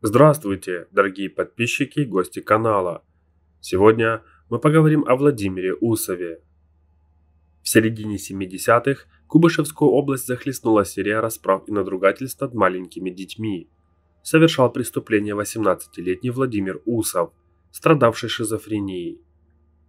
Здравствуйте, дорогие подписчики и гости канала. Сегодня мы поговорим о Владимире Усове. В середине 70-х Кубышевскую область захлестнула серия расправ и надругательств над маленькими детьми. Совершал преступление 18-летний Владимир Усов, страдавший шизофренией.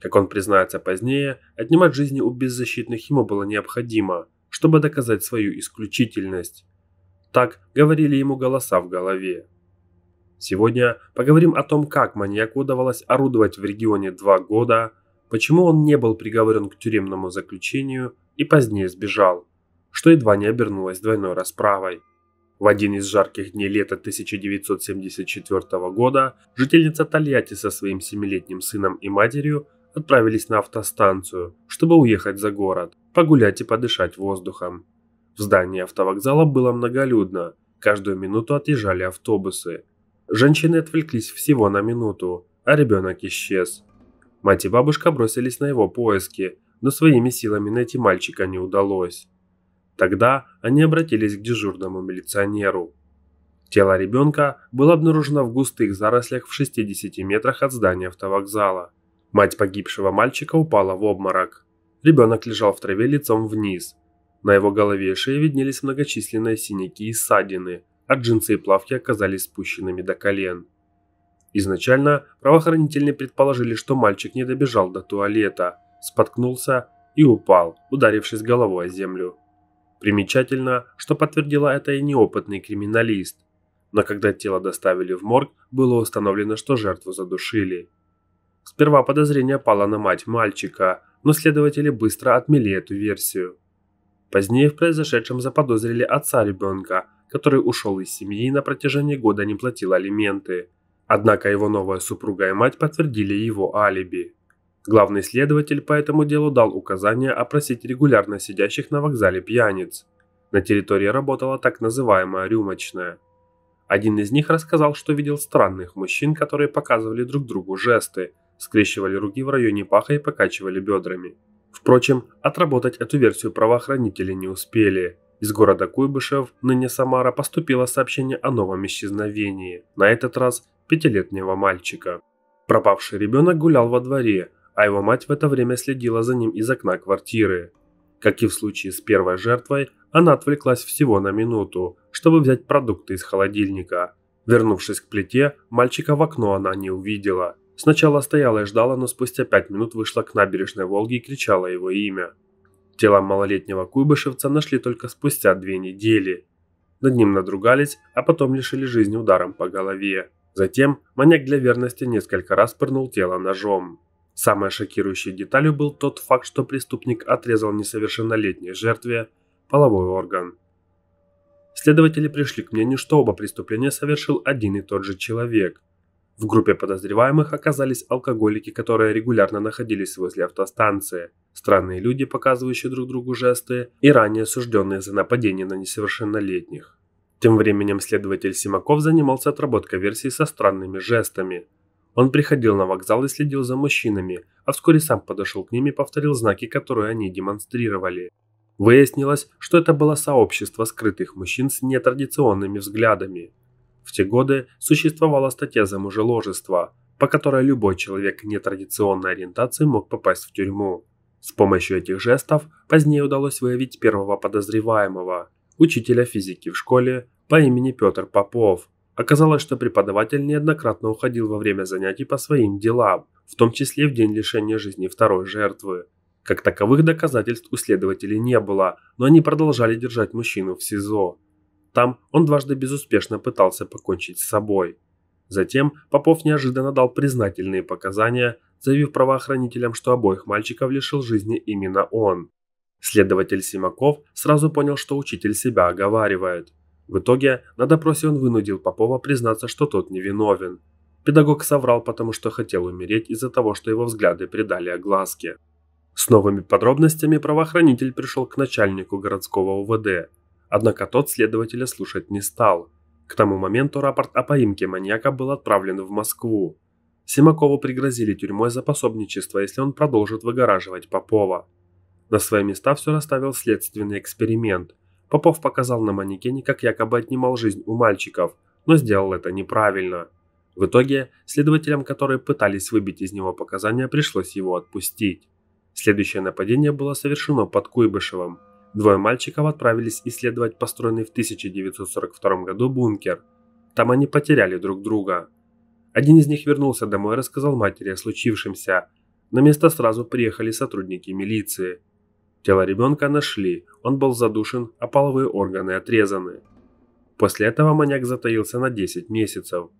Как он признается позднее, отнимать жизни у беззащитных ему было необходимо, чтобы доказать свою исключительность. Так говорили ему голоса в голове. Сегодня поговорим о том, как маньяку удавалось орудовать в регионе два года, почему он не был приговорен к тюремному заключению и позднее сбежал, что едва не обернулось двойной расправой. В один из жарких дней лета 1974 года жительница Тольятти со своим семилетним сыном и матерью отправились на автостанцию, чтобы уехать за город, погулять и подышать воздухом. В здании автовокзала было многолюдно, каждую минуту отъезжали автобусы – Женщины отвлеклись всего на минуту, а ребенок исчез. Мать и бабушка бросились на его поиски, но своими силами найти мальчика не удалось. Тогда они обратились к дежурному милиционеру. Тело ребенка было обнаружено в густых зарослях в 60 метрах от здания автовокзала. Мать погибшего мальчика упала в обморок. Ребенок лежал в траве лицом вниз. На его голове и шее виднелись многочисленные синяки и ссадины, а джинсы и плавки оказались спущенными до колен. Изначально правоохранительные предположили, что мальчик не добежал до туалета, споткнулся и упал, ударившись головой о землю. Примечательно, что подтвердила это и неопытный криминалист. Но когда тело доставили в морг, было установлено, что жертву задушили. Сперва подозрение пало на мать мальчика, но следователи быстро отмели эту версию. Позднее в произошедшем заподозрили отца ребенка – который ушел из семьи и на протяжении года не платил алименты. Однако его новая супруга и мать подтвердили его алиби. Главный следователь по этому делу дал указание опросить регулярно сидящих на вокзале пьяниц. На территории работала так называемая рюмочная. Один из них рассказал, что видел странных мужчин, которые показывали друг другу жесты, скрещивали руки в районе паха и покачивали бедрами. Впрочем, отработать эту версию правоохранители не успели. Из города Куйбышев, ныне Самара, поступило сообщение о новом исчезновении, на этот раз пятилетнего мальчика. Пропавший ребенок гулял во дворе, а его мать в это время следила за ним из окна квартиры. Как и в случае с первой жертвой, она отвлеклась всего на минуту, чтобы взять продукты из холодильника. Вернувшись к плите, мальчика в окно она не увидела. Сначала стояла и ждала, но спустя пять минут вышла к набережной Волги и кричала его имя. Тело малолетнего куйбышевца нашли только спустя две недели. Над ним надругались, а потом лишили жизни ударом по голове. Затем маньяк для верности несколько раз пырнул тело ножом. Самой шокирующей деталью был тот факт, что преступник отрезал несовершеннолетней жертве половой орган. Следователи пришли к мнению, что оба преступления совершил один и тот же человек – в группе подозреваемых оказались алкоголики, которые регулярно находились возле автостанции, странные люди, показывающие друг другу жесты, и ранее осужденные за нападение на несовершеннолетних. Тем временем следователь Симаков занимался отработкой версии со странными жестами. Он приходил на вокзал и следил за мужчинами, а вскоре сам подошел к ним и повторил знаки, которые они демонстрировали. Выяснилось, что это было сообщество скрытых мужчин с нетрадиционными взглядами – в те годы существовала статья за мужеложество, по которой любой человек нетрадиционной ориентации мог попасть в тюрьму. С помощью этих жестов позднее удалось выявить первого подозреваемого, учителя физики в школе по имени Петр Попов. Оказалось, что преподаватель неоднократно уходил во время занятий по своим делам, в том числе в день лишения жизни второй жертвы. Как таковых доказательств у следователей не было, но они продолжали держать мужчину в СИЗО. Там он дважды безуспешно пытался покончить с собой. Затем Попов неожиданно дал признательные показания, заявив правоохранителям, что обоих мальчиков лишил жизни именно он. Следователь Симаков сразу понял, что учитель себя оговаривает. В итоге на допросе он вынудил Попова признаться, что тот невиновен. Педагог соврал, потому что хотел умереть из-за того, что его взгляды придали огласке. С новыми подробностями правоохранитель пришел к начальнику городского УВД, Однако тот следователя слушать не стал. К тому моменту рапорт о поимке маньяка был отправлен в Москву. Симакову пригрозили тюрьмой за пособничество, если он продолжит выгораживать Попова. На свои места все расставил следственный эксперимент. Попов показал на манекене, как якобы отнимал жизнь у мальчиков, но сделал это неправильно. В итоге, следователям, которые пытались выбить из него показания, пришлось его отпустить. Следующее нападение было совершено под Куйбышевым – Двое мальчиков отправились исследовать построенный в 1942 году бункер. Там они потеряли друг друга. Один из них вернулся домой и рассказал матери о случившемся. На место сразу приехали сотрудники милиции. Тело ребенка нашли, он был задушен, а половые органы отрезаны. После этого маньяк затаился на 10 месяцев.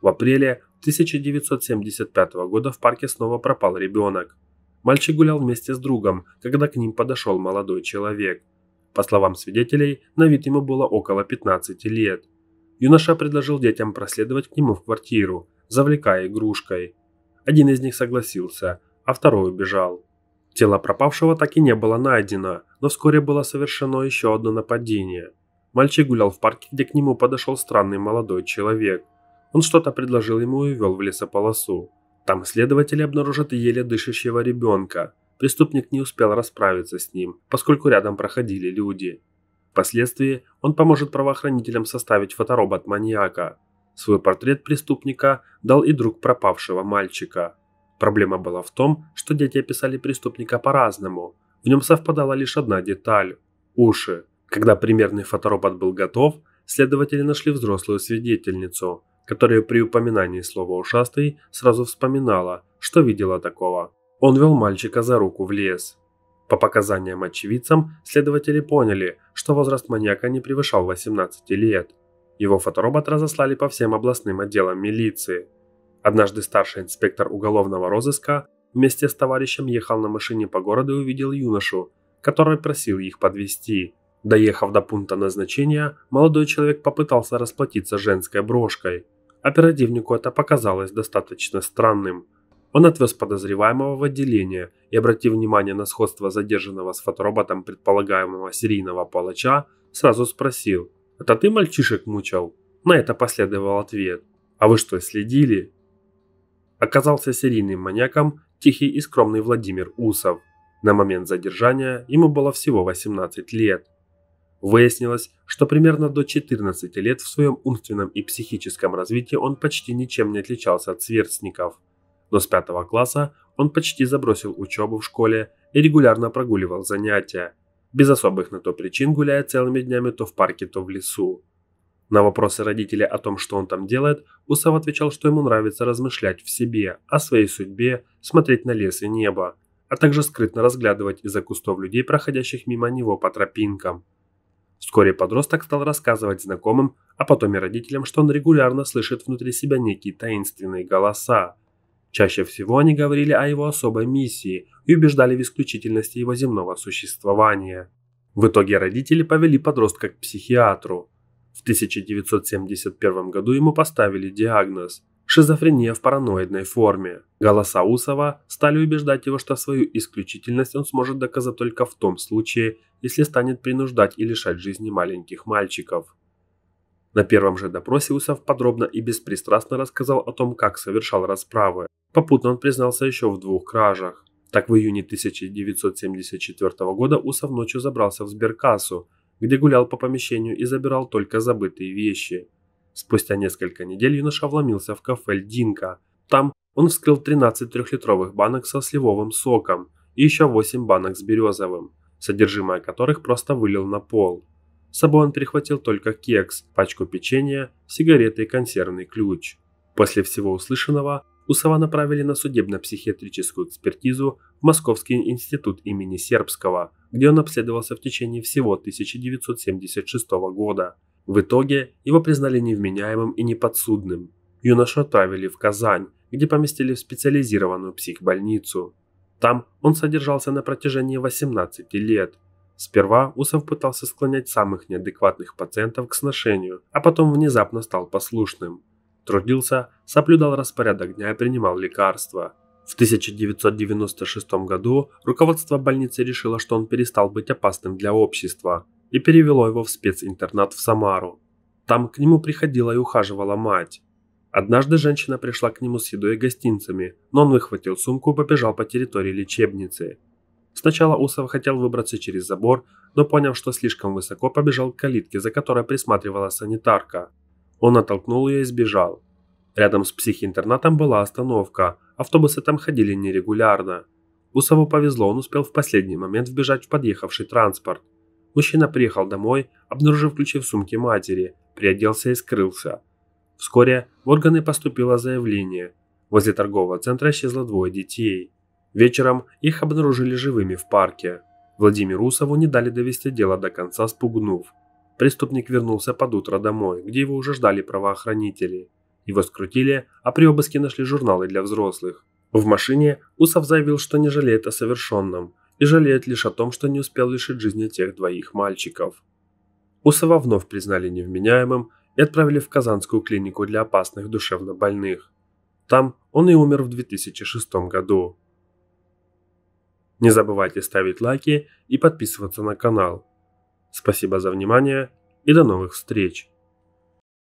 В апреле 1975 года в парке снова пропал ребенок. Мальчик гулял вместе с другом, когда к ним подошел молодой человек. По словам свидетелей, на вид ему было около 15 лет. Юноша предложил детям проследовать к нему в квартиру, завлекая игрушкой. Один из них согласился, а второй убежал. Тело пропавшего так и не было найдено, но вскоре было совершено еще одно нападение. Мальчик гулял в парке, где к нему подошел странный молодой человек. Он что-то предложил ему и вел в лесополосу. Там следователи обнаружат еле дышащего ребенка. Преступник не успел расправиться с ним, поскольку рядом проходили люди. Впоследствии он поможет правоохранителям составить фоторобот маньяка. Свой портрет преступника дал и друг пропавшего мальчика. Проблема была в том, что дети описали преступника по-разному. В нем совпадала лишь одна деталь – уши. Когда примерный фоторобот был готов, следователи нашли взрослую свидетельницу – которая при упоминании слова «ушастый» сразу вспоминала, что видела такого. Он вел мальчика за руку в лес. По показаниям очевидцам, следователи поняли, что возраст маньяка не превышал 18 лет. Его фоторобот разослали по всем областным отделам милиции. Однажды старший инспектор уголовного розыска вместе с товарищем ехал на машине по городу и увидел юношу, который просил их подвести. Доехав до пункта назначения, молодой человек попытался расплатиться женской брошкой – Оперативнику это показалось достаточно странным. Он отвез подозреваемого в отделение и, обратив внимание на сходство задержанного с фотороботом предполагаемого серийного палача, сразу спросил «Это ты мальчишек мучал?» На это последовал ответ «А вы что, следили?» Оказался серийным маньяком тихий и скромный Владимир Усов. На момент задержания ему было всего 18 лет. Выяснилось, что примерно до 14 лет в своем умственном и психическом развитии он почти ничем не отличался от сверстников. Но с пятого класса он почти забросил учебу в школе и регулярно прогуливал занятия. Без особых на то причин гуляя целыми днями то в парке, то в лесу. На вопросы родителей о том, что он там делает, Усов отвечал, что ему нравится размышлять в себе, о своей судьбе, смотреть на лес и небо, а также скрытно разглядывать из-за кустов людей, проходящих мимо него по тропинкам. Вскоре подросток стал рассказывать знакомым, а потом и родителям, что он регулярно слышит внутри себя некие таинственные голоса. Чаще всего они говорили о его особой миссии и убеждали в исключительности его земного существования. В итоге родители повели подростка к психиатру. В 1971 году ему поставили диагноз – шизофрения в параноидной форме. Голоса Усова стали убеждать его, что свою исключительность он сможет доказать только в том случае, если станет принуждать и лишать жизни маленьких мальчиков. На первом же допросе Усов подробно и беспристрастно рассказал о том, как совершал расправы. Попутно он признался еще в двух кражах. Так в июне 1974 года Усов ночью забрался в сберкассу, где гулял по помещению и забирал только забытые вещи – Спустя несколько недель юноша вломился в кафе "Динка". Там он вскрыл 13 трехлитровых банок со сливовым соком и еще 8 банок с березовым, содержимое которых просто вылил на пол. С собой он перехватил только кекс, пачку печенья, сигареты и консервный ключ. После всего услышанного Усова направили на судебно-психиатрическую экспертизу в Московский институт имени Сербского, где он обследовался в течение всего 1976 года. В итоге его признали невменяемым и неподсудным. Юношу отправили в Казань, где поместили в специализированную психбольницу. Там он содержался на протяжении 18 лет. Сперва Усов пытался склонять самых неадекватных пациентов к сношению, а потом внезапно стал послушным. Трудился, соблюдал распорядок дня и принимал лекарства. В 1996 году руководство больницы решило, что он перестал быть опасным для общества, и перевело его в специнтернат в Самару. Там к нему приходила и ухаживала мать. Однажды женщина пришла к нему с едой и гостинцами, но он выхватил сумку и побежал по территории лечебницы. Сначала Усов хотел выбраться через забор, но поняв, что слишком высоко, побежал к калитке, за которой присматривала санитарка. Он оттолкнул ее и сбежал. Рядом с психинтернатом была остановка, автобусы там ходили нерегулярно. Усову повезло, он успел в последний момент вбежать в подъехавший транспорт. Мужчина приехал домой, обнаружив ключи в сумке матери, приоделся и скрылся. Вскоре в органы поступило заявление. Возле торгового центра исчезло двое детей. Вечером их обнаружили живыми в парке. Владимиру Усову не дали довести дело до конца, спугнув. Преступник вернулся под утро домой, где его уже ждали правоохранители. Его скрутили, а при обыске нашли журналы для взрослых. В машине Усов заявил, что не жалеет о совершенном, и жалеет лишь о том, что не успел лишить жизни тех двоих мальчиков. Усова вновь признали невменяемым и отправили в Казанскую клинику для опасных душевно больных. Там он и умер в 2006 году. Не забывайте ставить лайки и подписываться на канал. Спасибо за внимание и до новых встреч!